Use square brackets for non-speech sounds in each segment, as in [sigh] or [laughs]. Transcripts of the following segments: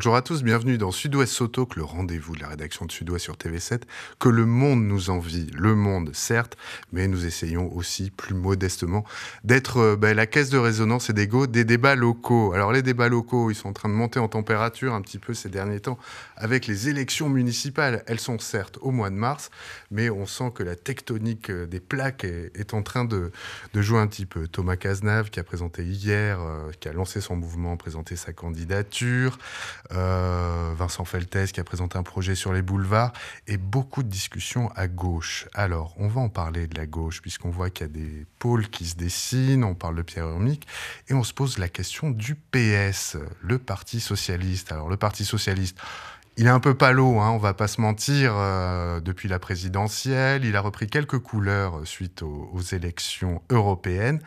Bonjour à tous, bienvenue dans Sud-Ouest Soto, que le rendez-vous de la rédaction de Sud-Ouest sur TV7, que le monde nous envie, le monde certes, mais nous essayons aussi plus modestement d'être euh, bah, la caisse de résonance et d'égo des débats locaux. Alors les débats locaux, ils sont en train de monter en température un petit peu ces derniers temps avec les élections municipales. Elles sont certes au mois de mars, mais on sent que la tectonique euh, des plaques est, en train de, de, jouer un petit peu. Thomas Cazenave qui a présenté hier, euh, qui a lancé son mouvement, présenté sa candidature. Euh, Vincent Feltès qui a présenté un projet sur les boulevards, et beaucoup de discussions à gauche. Alors, on va en parler de la gauche, puisqu'on voit qu'il y a des pôles qui se dessinent, on parle de Pierre Urmic, et on se pose la question du PS, le Parti Socialiste. Alors, le Parti Socialiste, il est un peu palo, on hein, on va pas se mentir. Euh, depuis la présidentielle, il a repris quelques couleurs suite aux élections européennes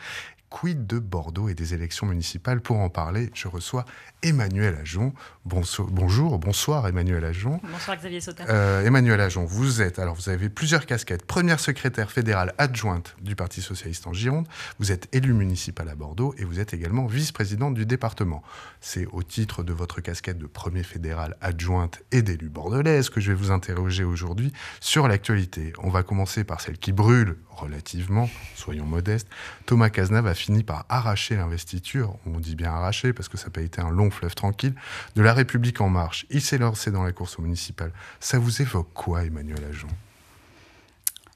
quid de Bordeaux et des élections municipales Pour en parler, je reçois Emmanuel Ajon. Bonso bonjour, bonsoir Emmanuel Ajon. Bonsoir Xavier Sautin. Euh, Emmanuel Ajon, vous êtes, alors vous avez plusieurs casquettes. Première secrétaire fédérale adjointe du Parti Socialiste en Gironde, vous êtes élu municipal à Bordeaux et vous êtes également vice-présidente du département. C'est au titre de votre casquette de premier fédéral adjointe et d'élu bordelaise que je vais vous interroger aujourd'hui sur l'actualité. On va commencer par celle qui brûle relativement, soyons modestes. Thomas Cazenave a finit par arracher l'investiture, on dit bien arracher parce que ça n'a pas été un long fleuve tranquille, de La République en marche. Il s'est lancé dans la course municipale. Ça vous évoque quoi, Emmanuel Ajon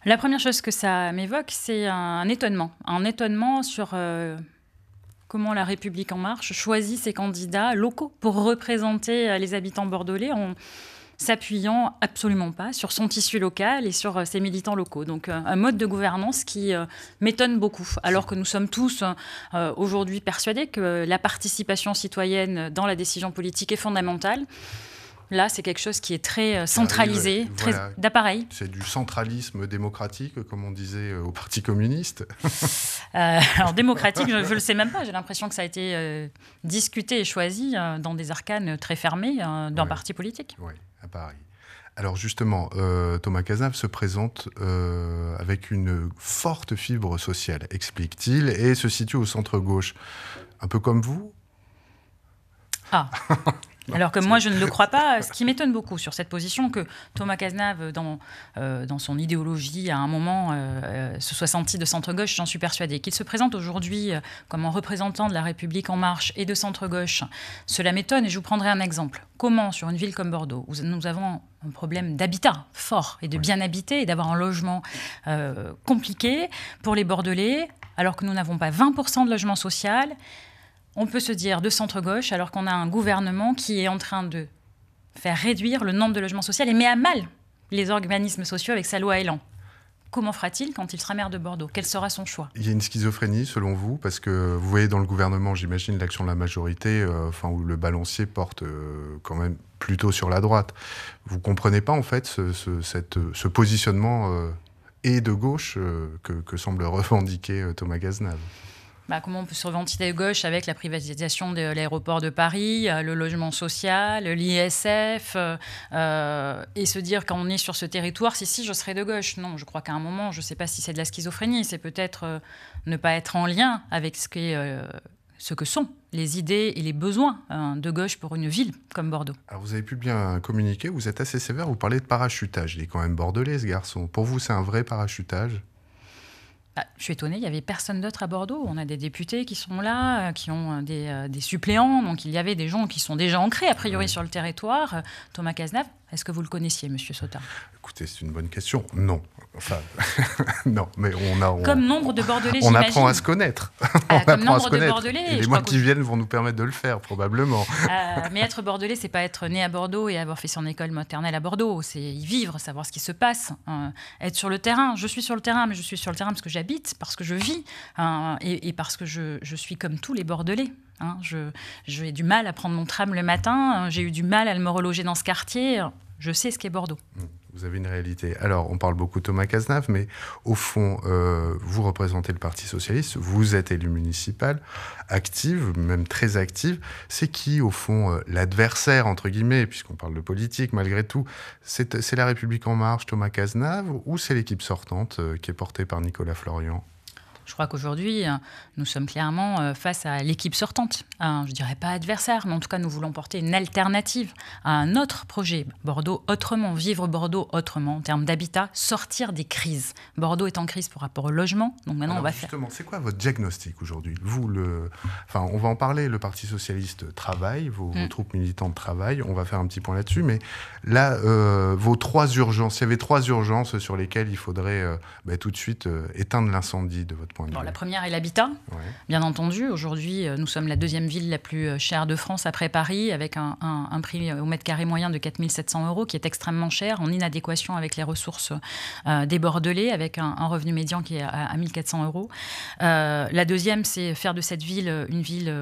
La première chose que ça m'évoque, c'est un étonnement. Un étonnement sur... Euh, comment la République en marche choisit ses candidats locaux pour représenter euh, les habitants bordelais s'appuyant absolument pas sur son tissu local et sur euh, ses militants locaux. Donc euh, un mode de gouvernance qui euh, m'étonne beaucoup, alors que nous sommes tous aujourd'hui persuadés que la participation citoyenne dans la décision politique est fondamentale. Là, c'est quelque chose qui est très centralisé, très d'appareil. C'est du centralisme démocratique, comme on disait au Parti communiste. [laughs] alors démocratique, je ne le sais même pas. J'ai l'impression que ça a été discuté et choisi dans des arcanes très fermés d'un parti politique. Paris. Alors justement, euh, Thomas Cazenave se présente euh, avec une forte fibre sociale, explique-t-il, et se situe au centre-gauche, un peu comme vous. Ah [laughs] Alors que moi, je ne le crois pas. [laughs] Ce qui m'étonne beaucoup sur cette position, que Thomas Cazenave, dans, euh, dans son idéologie, à un moment, euh, euh, se soit senti de centre-gauche, j'en suis persuadée. Qu'il se présente aujourd'hui comme un représentant de la République en marche et de centre-gauche, cela m'étonne et je vous prendrai un exemple. Comment, sur une ville comme Bordeaux, où nous avons un problème d'habitat fort et de bien habiter et d'avoir un logement compliqué pour les Bordelais, alors que nous n'avons pas 20% de logement social on peut se dire de centre-gauche alors qu'on a un gouvernement qui est en train de faire réduire le nombre de logements sociaux et met à mal les organismes sociaux avec sa loi Elan. Comment fera-t-il quand il sera maire de Bordeaux Quel sera son choix Il y a une schizophrénie selon vous parce que vous voyez dans le gouvernement, j'imagine, l'action de la majorité, euh, enfin où le balancier porte euh, quand même plutôt sur la droite. Vous comprenez pas en fait ce, positionnement euh, et de gauche que, semble revendiquer Thomas Gaznave bah, comment on peut se revendiquer gauche avec la privatisation de l'aéroport de Paris, euh, le logement social, l'ISF, euh, euh, et se dire quand on est sur ce territoire, si, si, je serai de gauche. Non, je crois qu'à un moment, je ne sais pas si c'est de la schizophrénie, c'est peut-être ne pas être en lien avec ce, ce que sont les idées et les besoins hein, de gauche pour une ville comme Bordeaux. vous avez pu bien communiquer, vous êtes assez sévère, vous parlez de parachutage. Il est quand même bordelais ce garçon. Pour vous, c'est un vrai parachutage bah, je suis étonnée, il n'y avait personne d'autre à Bordeaux. On a des députés qui sont là, euh, qui ont euh, euh, des, suppléants. Donc il y avait des gens qui sont déjà ancrés, a priori, sur le territoire. Thomas Cazenave, est-ce que vous le connaissiez, Monsieur Sautin Écoutez, c'est une bonne question. Non, enfin, [laughs] non, mais on a comme nombre de Bordelais, on apprend à se connaître. Ah, [laughs] on apprend à se connaître. les mois qui viennent vont nous permettre de le faire probablement. [laughs] Ah, mais être bordelais, c'est pas être né à Bordeaux et avoir fait son école maternelle à Bordeaux. C'est y vivre, savoir ce qui se passe, hein. être sur le terrain. Je suis sur le terrain, mais je suis sur le terrain parce que j'habite, parce que je vis, hein, et, parce que je suis comme tous les Bordelais. Hein, J'ai du mal à prendre mon tram le matin, euh, j'ai eu du mal à me reloger dans ce quartier. Je sais ce qu'est Bordeaux. Mm, vous avez une réalité. Alors, on parle beaucoup Thomas Cazenave, mais au fond, euh, vous représentez le Parti Socialiste, vous êtes élu municipal, active, même très active. C'est qui, au fond, euh, l'adversaire, entre guillemets, puisqu'on parle de politique malgré tout C'est La République En Marche, Thomas Cazenave, ou c'est l'équipe sortante qui est portée par Nicolas Florian je crois qu'aujourd'hui, euh, nous sommes clairement euh, face à l'équipe sortante. Je hein. je dirais pas adversaire, mais en tout cas, nous voulons porter une alternative à un autre projet. Bordeaux autrement, vivre Bordeaux autrement en termes d'habitat, sortir des crises. Bordeaux est en crise par rapport au logement, donc maintenant on va faire. Justement, c'est quoi votre diagnostic aujourd'hui Vous, le, enfin, on va en parler. Le Parti socialiste travaille, vos, hmm. troupes militantes travaillent. On va faire un petit point là-dessus, mais là, euh, vos trois urgences. Il y avait trois urgences sur lesquelles il faudrait bah, tout de suite éteindre l'incendie de votre la première est l'habitat, bien entendu. Aujourd'hui, euh, nous sommes la deuxième ville la plus euh, chère de France après Paris, avec un, prix euh, au mètre carré moyen de 4700 euros, qui est extrêmement cher, en inadéquation avec les ressources des Bordelais, avec un, revenu médian qui est à, 1400 euros. la deuxième, c'est faire de cette ville une ville...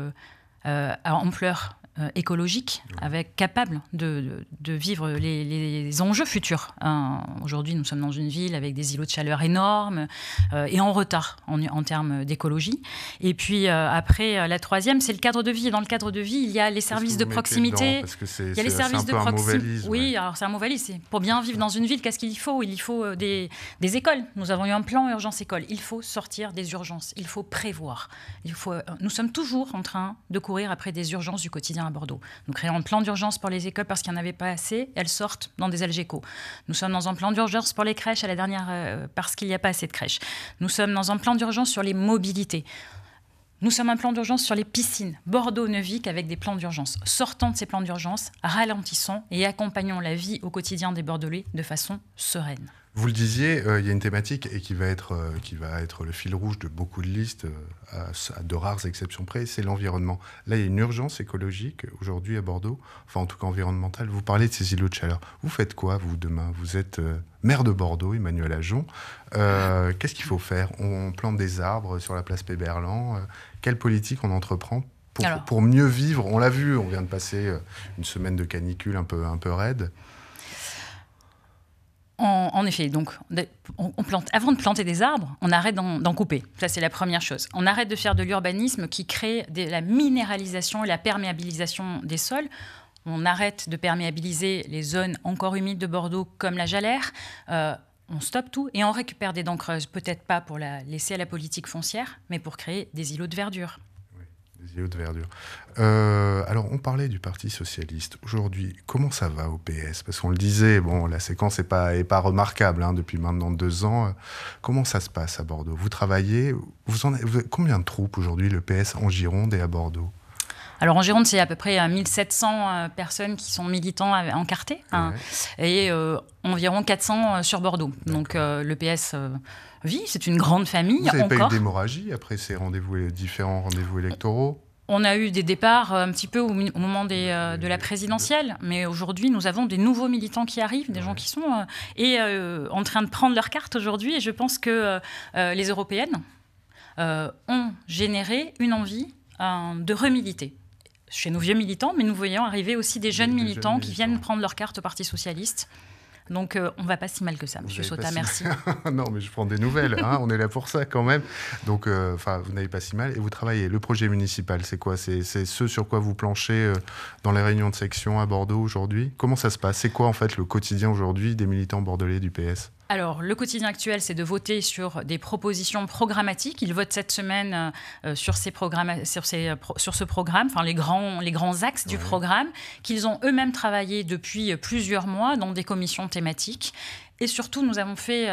à ampleur euh, écologique, avec, capable de, vivre les, enjeux futurs. Hein, aujourd'hui, nous sommes dans une ville avec des îlots de chaleur énormes euh, et en retard en, en termes d'écologie. Et puis euh, après, la troisième, c'est le cadre de vie. dans le cadre de vie, il y a les services de proximité. il y a les services de proximité. Oui, alors c'est un mauvais Pour bien vivre dans une ville, qu'est-ce qu'il faut Il faut des, des, écoles. Nous avons eu un plan urgence école. Il faut sortir des urgences. Il faut prévoir. Il faut, nous sommes toujours en train de courir après des urgences du quotidien à Bordeaux. Nous créons un plan d'urgence pour les écoles parce qu'il n'y en avait pas assez. Elles sortent dans des algécos. Nous sommes dans un plan d'urgence pour les crèches à la dernière euh, parce qu'il n'y a pas assez de crèches. Nous sommes dans un plan d'urgence sur les mobilités. Nous sommes un plan d'urgence sur les piscines. Bordeaux ne vit qu'avec des plans d'urgence. Sortons de ces plans d'urgence, ralentissons et accompagnons la vie au quotidien des Bordelais de façon sereine. Vous le disiez, euh, il y a une thématique et qui va être euh, qui va être le fil rouge de beaucoup de listes, euh, à, de rares exceptions près, c'est l'environnement. Là, il y a une urgence écologique aujourd'hui à Bordeaux, enfin en tout cas environnementale. Vous parlez de ces îlots de chaleur. Vous faites quoi vous demain Vous êtes maire de Bordeaux, Emmanuel Ajon. Qu'est-ce qu'il faut faire on, plante des arbres sur la place Péberlan. quelle politique on entreprend pour, pour, mieux vivre On l'a vu, on vient de passer une semaine de canicule un peu un peu raide en, effet, donc avant de planter des arbres, on arrête d'en couper. Ça, c'est la première chose. On arrête de faire de l'urbanisme qui crée de la minéralisation et la perméabilisation des sols. On arrête de perméabiliser les zones encore humides de Bordeaux comme la Jalère. Euh, on stoppe tout et on récupère des dents creuses, peut-être pas pour la laisser à la politique foncière, mais pour créer des îlots de verdure verdure. Euh, alors, on parlait du Parti socialiste. Aujourd'hui, comment ça va au PS Parce qu'on le disait, bon, la séquence n'est pas, pas remarquable hein, depuis maintenant deux ans. Euh, comment ça se passe à Bordeaux Vous travaillez Combien de troupes aujourd'hui le PS en Gironde et à Bordeaux alors en Gironde, c'est à peu près 1700 euh, euh, personnes qui sont militants en quartier hein. et euh, environ 400 sur Bordeaux. Donc le PS vit, c'est une grande famille. Vous n'avez pas eu d'hémorragie après ces rendez différents rendez-vous électoraux on a eu des départs un petit peu au, moment de la présidentielle, mais aujourd'hui nous avons des nouveaux militants qui arrivent, des gens qui sont et, en train de prendre leur carte aujourd'hui. Et je pense que les européennes ont généré une envie de remiliter chez nos vieux militants, mais nous voyons arriver aussi des jeunes militants qui viennent prendre leur carte au Parti socialiste. Donc euh, on va pas si mal que ça, Monsieur Sota, merci. [laughs] non, mais je prends des nouvelles, hein, on est là pour ça quand même. Donc euh, vous n'avez pas si mal et vous travaillez. Le projet municipal, c'est quoi C'est ce sur quoi vous planchez euh, dans les réunions de section à Bordeaux aujourd'hui Comment ça se passe C'est quoi en fait le quotidien aujourd'hui des militants bordelais du PS alors, le quotidien actuel, c'est de voter sur des propositions programmatiques. Ils votent cette semaine euh, euh, sur, ces sur, euh, sur ce programme, enfin les grands, les grands axes du programme, qu'ils ont eux-mêmes travaillé depuis plusieurs mois dans des commissions thématiques. Et surtout, nous avons fait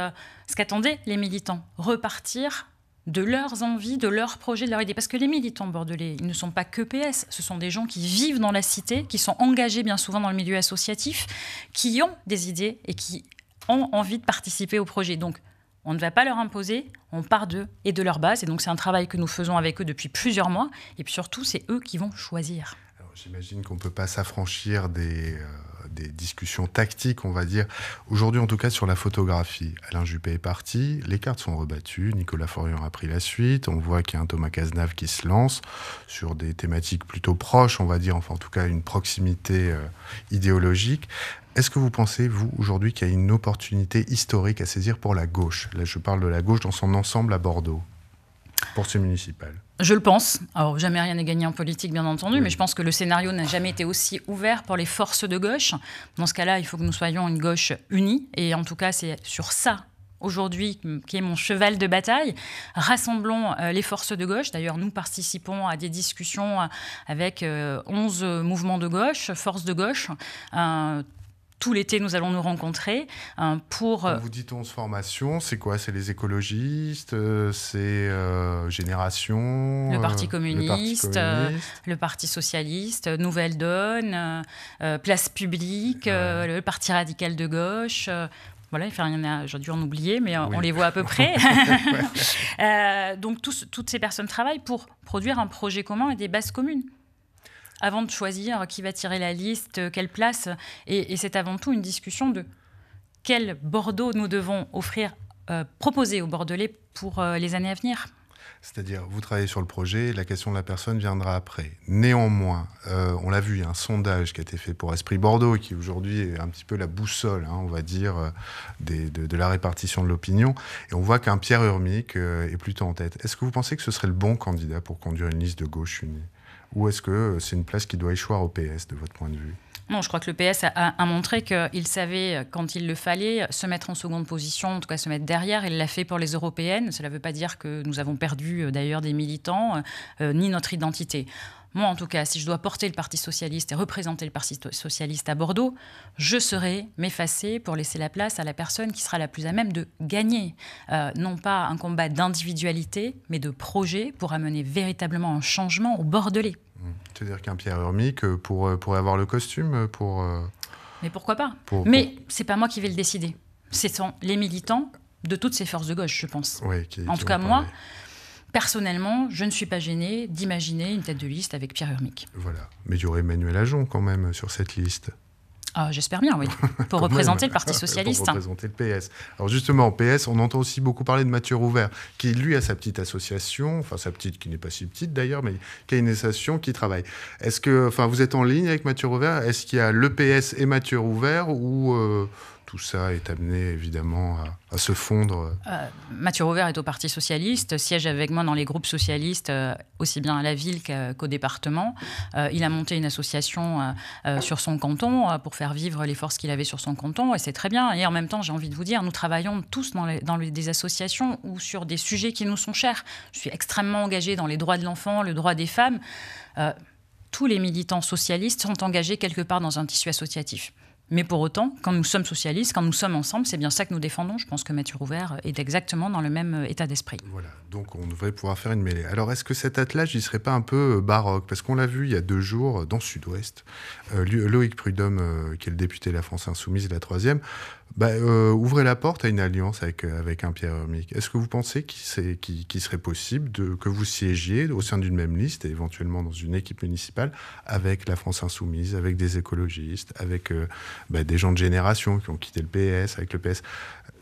ce qu'attendaient les militants, repartir de leurs envies, de leurs projets, de leurs idées. Parce que les militants bordelais, ils ne sont pas que PS, ce sont des gens qui vivent dans la cité, qui sont engagés bien souvent dans le milieu associatif, qui ont des idées et qui ont envie de participer au projet. Donc, on ne va pas leur imposer, on part d'eux et de leur base. Et donc, c'est un travail que nous faisons avec eux depuis plusieurs mois. Et puis surtout, c'est eux qui vont choisir. J'imagine qu'on ne peut pas s'affranchir des, euh, des discussions tactiques, on va dire, aujourd'hui en tout cas sur la photographie. Alain Juppé est parti, les cartes sont rebattues, Nicolas Forian a pris la suite, on voit qu'il y a un Thomas Cazenave qui se lance sur des thématiques plutôt proches, on va dire, enfin en tout cas une proximité euh, idéologique. Est-ce que vous pensez, vous, aujourd'hui, qu'il y a une opportunité historique à saisir pour la gauche Là, je parle de la gauche dans son ensemble à Bordeaux pour ce municipales je le pense. Alors, jamais rien n'est gagné en politique, bien entendu, mais je pense que le scénario n'a jamais été aussi ouvert pour les forces de gauche. Dans ce cas-là, il faut que nous soyons une gauche unie, et en tout cas, c'est sur ça aujourd'hui, qui est mon cheval de bataille. Rassemblons euh, les forces de gauche. D'ailleurs, nous participons à des discussions euh, avec 11 euh, mouvements de gauche, forces de gauche tout l'été, nous allons nous rencontrer hein, pour. Euh, vous dites 11 formations, c'est quoi C'est les écologistes, euh, c'est euh, Génération, le Parti communiste, le, Parti socialiste, Nouvelle Donne, Place publique, le Parti radical de gauche voilà, il y en a, j'ai en oublier, mais on les voit à peu [laughs] près. [laughs] donc, toutes ces personnes travaillent pour produire un projet commun et des bases communes avant de choisir qui va tirer la liste, euh, quelle place. Et, c'est avant tout une discussion de quel Bordeaux nous devons offrir, euh, proposer aux Bordelais pour euh, les années à venir. C'est-à-dire, vous travaillez sur le projet, la question de la personne viendra après. Néanmoins, on l'a vu, il y a un sondage qui a été fait pour Esprit Bordeaux, qui aujourd'hui est un petit peu la boussole, hein, on va dire, de, la répartition de l'opinion. Et on voit qu'un Pierre Urmic est plutôt en tête. Est-ce que vous pensez que ce serait le bon candidat pour conduire une liste de gauche unie ou est-ce que c'est une place qui doit échoir au PS, de votre point de vue non, je crois que le PS a, montré qu'il savait, quand il le fallait, se mettre en seconde position, en tout cas se mettre derrière. Il l'a fait pour les européennes. Cela ne veut pas dire que nous avons perdu euh, d'ailleurs des militants, euh, euh, ni notre identité moi en tout cas, si je dois porter le Parti socialiste et représenter le Parti socialiste à Bordeaux, je serai m'effacer pour laisser la place à la personne qui sera la plus à même de gagner, euh, non pas un combat d'individualité, mais de projet pour amener véritablement un changement au Bordelais. Hum, c'est-à-dire qu'un Pierre Urmic euh, pourrait pour avoir le costume euh, pour... Mais pourquoi pas Mais c'est pas moi qui vais le décider. Ce sont les militants de toutes ces forces de gauche, je pense. en tout cas, moi, personnellement, je ne suis pas gênée d'imaginer une tête de liste avec Pierre Urmic. Voilà. Mais il y aurait Emmanuel Ajon quand même sur cette liste. Ah, j'espère bien, oui. [laughs] Pour représenter le Parti [laughs] Socialiste. Pour hein. représenter le PS. Alors justement, PS, on entend aussi beaucoup parler de Mathieu Rouvert, qui lui a sa petite association, enfin sa petite, qui n'est pas si petite d'ailleurs, mais qui a une association qui travaille. Est-ce que, enfin, vous êtes en ligne avec Mathieu Rouvert Est-ce qu'il y a le PS et Mathieu Rouvert ou... Euh, tout ça est amené évidemment à, se fondre. Euh, Mathieu est au Parti Socialiste, siège avec moi dans les groupes socialistes, euh, aussi bien à la ville qu'au département. Euh, il a monté une association sur son canton pour faire vivre les forces qu'il avait sur son canton, et c'est très bien. Et en même temps, j'ai envie de vous dire, nous travaillons tous dans, des associations ou sur des sujets qui nous sont chers. Je suis extrêmement engagé dans les droits de l'enfant, le droit des femmes tous les militants socialistes sont engagés quelque part dans un tissu associatif. Mais pour autant, quand nous sommes socialistes, quand nous sommes ensemble, c'est bien ça que nous défendons. Je pense que Mathieu Rouvert est exactement dans le même euh, état d'esprit. Voilà, donc on devrait pouvoir faire une mêlée. Alors est-ce que cet attelage, il ne serait pas un peu euh, baroque Parce qu'on l'a vu il y a deux jours euh, dans Sud-Ouest, Loïc Prudhomme, qui est le député de la France Insoumise, la troisième, bah, euh, ouvrez la porte à une alliance avec, euh, un Pierre Est-ce que vous pensez qu'il serait possible de, que vous siégiez au sein d'une même liste et éventuellement dans une équipe municipale avec la France Insoumise, avec des écologistes, avec euh, bah, des gens de génération qui ont quitté le PS, avec le PS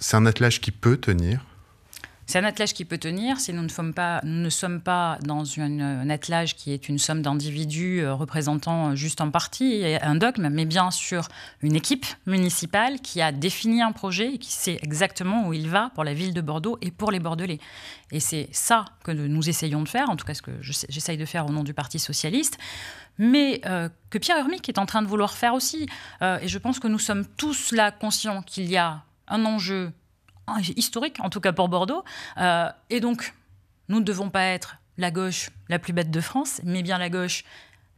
C'est un attelage qui peut tenir c'est un attelage qui peut tenir si nous ne sommes pas, ne sommes pas dans une, un attelage qui est une somme d'individus euh, représentant juste en partie un dogme, mais bien sur une équipe municipale qui a défini un projet et qui sait exactement où il va pour la ville de Bordeaux et pour les Bordelais. Et c'est ça que nous essayons de faire, en tout cas ce que j'essaye de faire au nom du Parti socialiste, mais euh, que Pierre Urmic est en train de vouloir faire aussi. Euh, et je pense que nous sommes tous là conscients qu'il y a un enjeu ah, historique, en tout cas pour Bordeaux. Euh, et donc, nous ne devons pas être la gauche la plus bête de France, mais bien la gauche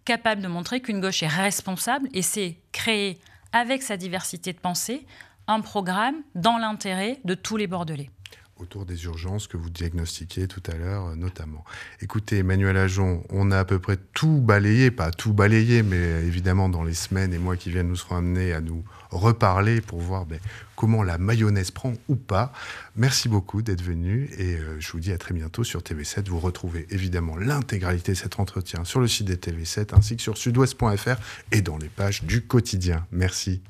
capable de montrer qu'une gauche est responsable et c'est créer avec sa diversité de pensée un programme dans l'intérêt de tous les Bordelais autour des urgences que vous diagnostiquiez tout à l'heure euh, notamment. Écoutez, Emmanuel Ajon, on a à peu près tout balayé, pas tout balayé, mais évidemment dans les semaines et mois qui viennent, nous serons amenés à nous reparler pour voir ben, comment la mayonnaise prend ou pas. Merci beaucoup d'être venu et euh, je vous dis à très bientôt sur TV7. Vous retrouvez évidemment l'intégralité de cet entretien sur le site des TV7 ainsi que sur sudouest.fr et dans les pages du quotidien. Merci.